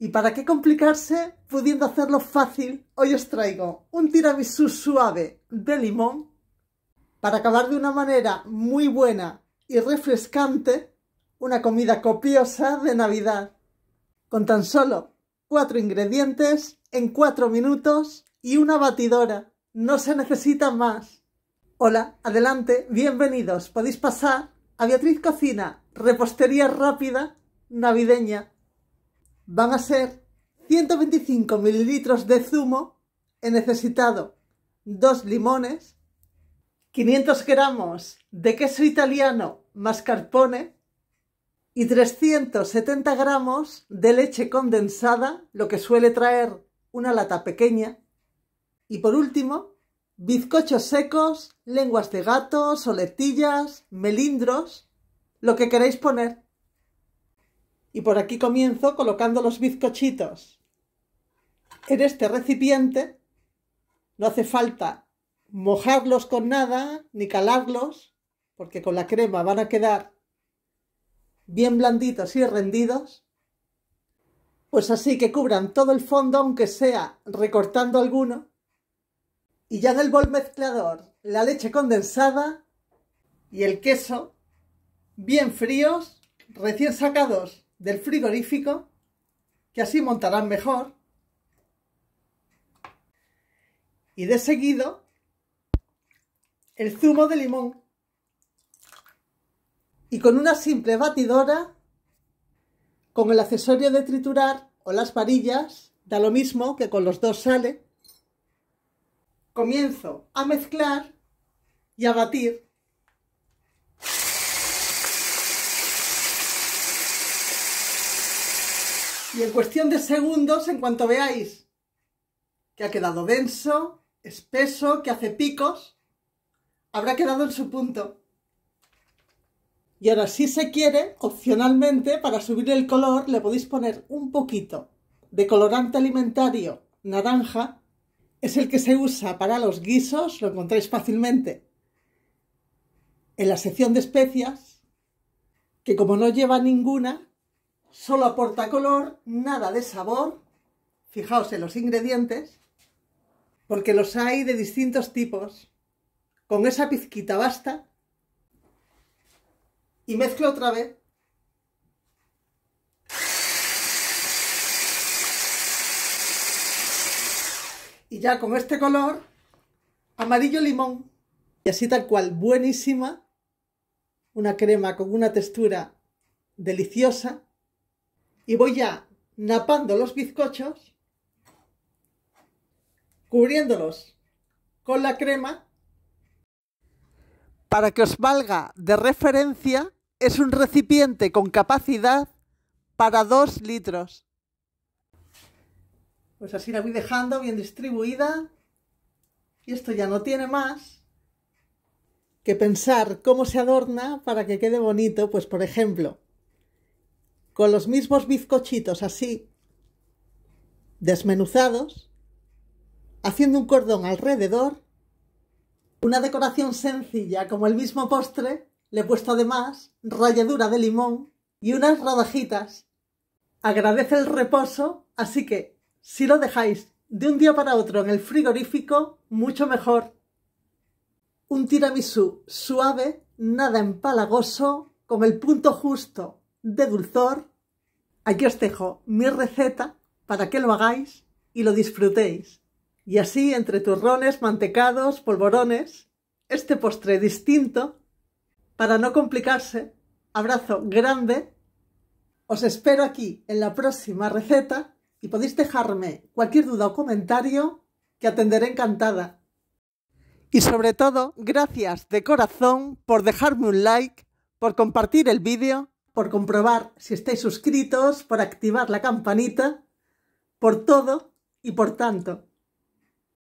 ¿Y para qué complicarse? Pudiendo hacerlo fácil, hoy os traigo un tiramisú suave de limón para acabar de una manera muy buena y refrescante una comida copiosa de Navidad con tan solo cuatro ingredientes en cuatro minutos y una batidora. No se necesita más. Hola, adelante, bienvenidos. Podéis pasar a Beatriz Cocina, repostería rápida navideña. Van a ser 125 mililitros de zumo. He necesitado dos limones, 500 gramos de queso italiano mascarpone y 370 gramos de leche condensada, lo que suele traer una lata pequeña. Y por último, bizcochos secos, lenguas de gato, soletillas, melindros, lo que queréis poner. Y por aquí comienzo colocando los bizcochitos. En este recipiente no hace falta mojarlos con nada ni calarlos, porque con la crema van a quedar bien blanditos y rendidos. Pues así que cubran todo el fondo, aunque sea recortando alguno y ya en el bol mezclador, la leche condensada y el queso, bien fríos, recién sacados del frigorífico, que así montarán mejor. Y de seguido, el zumo de limón. Y con una simple batidora, con el accesorio de triturar o las varillas, da lo mismo que con los dos sale, comienzo a mezclar y a batir y en cuestión de segundos, en cuanto veáis que ha quedado denso, espeso, que hace picos, habrá quedado en su punto. Y ahora, si se quiere, opcionalmente, para subir el color, le podéis poner un poquito de colorante alimentario naranja es el que se usa para los guisos, lo encontráis fácilmente en la sección de especias, que como no lleva ninguna, solo aporta color, nada de sabor, fijaos en los ingredientes, porque los hay de distintos tipos. Con esa pizquita basta y mezclo otra vez Y ya con este color, amarillo limón. Y así tal cual, buenísima. Una crema con una textura deliciosa. Y voy ya napando los bizcochos, cubriéndolos con la crema. Para que os valga de referencia, es un recipiente con capacidad para dos litros. Pues así la voy dejando bien distribuida. Y esto ya no tiene más que pensar cómo se adorna para que quede bonito. Pues por ejemplo, con los mismos bizcochitos así, desmenuzados, haciendo un cordón alrededor, una decoración sencilla como el mismo postre, le he puesto además ralladura de limón y unas rodajitas. Agradece el reposo, así que si lo dejáis de un día para otro en el frigorífico, mucho mejor. Un tiramisú suave, nada empalagoso, con el punto justo de dulzor. Aquí os dejo mi receta para que lo hagáis y lo disfrutéis. Y así, entre turrones, mantecados, polvorones, este postre distinto, para no complicarse, abrazo grande. Os espero aquí en la próxima receta y podéis dejarme cualquier duda o comentario que atenderé encantada. Y sobre todo, gracias de corazón por dejarme un like, por compartir el vídeo, por comprobar si estáis suscritos, por activar la campanita, por todo y por tanto.